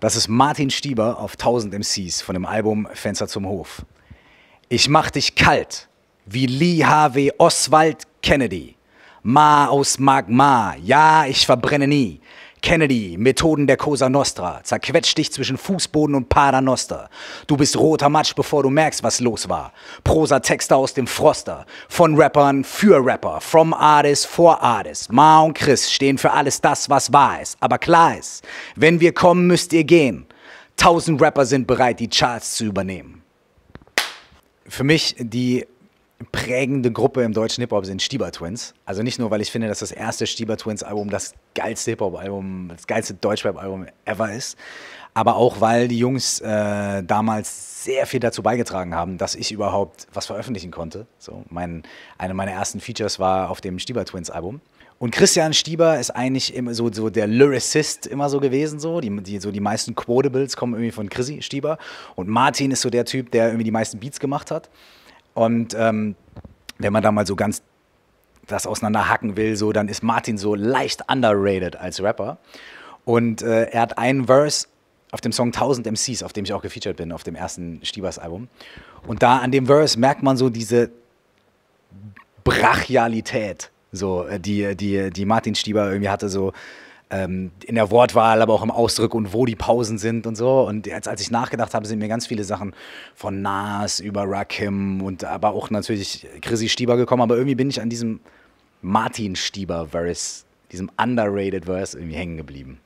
Das ist Martin Stieber auf 1000 MCs von dem Album Fenster zum Hof. Ich mach dich kalt, wie Lee Harvey Oswald Kennedy. Ma aus Magma, ja, ich verbrenne nie. Kennedy, Methoden der Cosa Nostra, zerquetsch dich zwischen Fußboden und Paternoster. Du bist roter Matsch, bevor du merkst, was los war. Prosa-Texte aus dem Froster, von Rappern für Rapper, from Artist for Artist. Ma und Chris stehen für alles das, was wahr ist. Aber klar ist, wenn wir kommen, müsst ihr gehen. Tausend Rapper sind bereit, die Charts zu übernehmen. Für mich die prägende Gruppe im deutschen Hip-Hop sind Stieber Twins. Also nicht nur, weil ich finde, dass das erste Stieber Twins Album das geilste Hip-Hop-Album, das geilste Deutschrap-Album ever ist, aber auch, weil die Jungs äh, damals sehr viel dazu beigetragen haben, dass ich überhaupt was veröffentlichen konnte. So, mein, eine meiner ersten Features war auf dem Stieber Twins Album. Und Christian Stieber ist eigentlich immer so, so der Lyricist immer so gewesen. So. Die, die, so die meisten Quotables kommen irgendwie von Chrissy Stieber. Und Martin ist so der Typ, der irgendwie die meisten Beats gemacht hat. Und ähm, wenn man da mal so ganz das auseinanderhacken will, so, dann ist Martin so leicht underrated als Rapper. Und äh, er hat einen Verse auf dem Song 1000 MCs, auf dem ich auch gefeatured bin, auf dem ersten Stiebers-Album. Und da an dem Verse merkt man so diese Brachialität, so, äh, die, die, die Martin Stieber irgendwie hatte, so ähm, in der Wortwahl, aber auch im Ausdruck und wo die Pausen sind und so. Und als, als ich nachgedacht habe, sind mir ganz viele Sachen von Nas über Rakim und aber auch natürlich Chrissy Stieber gekommen. Aber irgendwie bin ich an diesem Martin Stieber-Verse, diesem underrated Verse irgendwie hängen geblieben.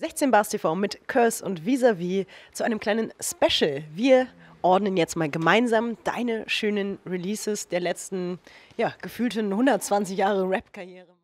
16 Bars TV mit Curse und Visavi zu einem kleinen Special. Wir ordnen jetzt mal gemeinsam deine schönen Releases der letzten, ja, gefühlten 120 Jahre Rap-Karriere.